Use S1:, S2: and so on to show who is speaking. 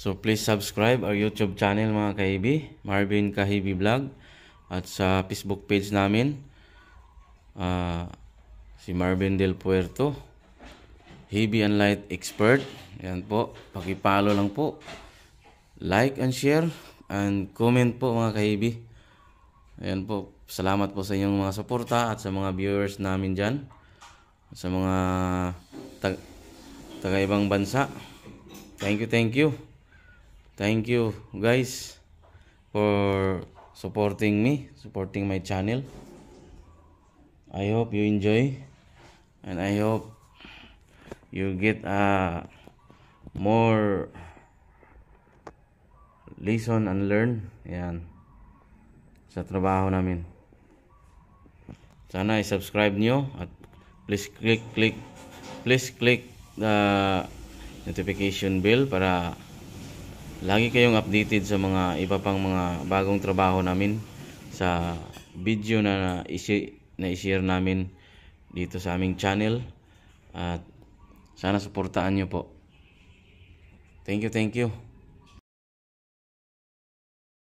S1: So please subscribe our YouTube channel mga kaibi, Marvin Kahibi Vlog at sa Facebook page namin uh, si Marvin Del Puerto Heavy and Light Expert. Yan po, paki-follow lang po. Like and share and comment po mga kaibi. Ayan po, salamat po sa inyong mga suporta at sa mga viewers namin diyan. Sa mga taga ibang bansa. Thank you, thank you thank you guys for supporting me supporting my channel i hope you enjoy and i hope you get a uh, more lesson and learn yan sa trabaho namin sana i-subscribe nyo at please click click please click the notification bell para lagi kayong updated sa mga iba pang mga bagong trabaho namin sa video na na-share i namin dito sa aming channel at sana suportahan niyo po thank you thank you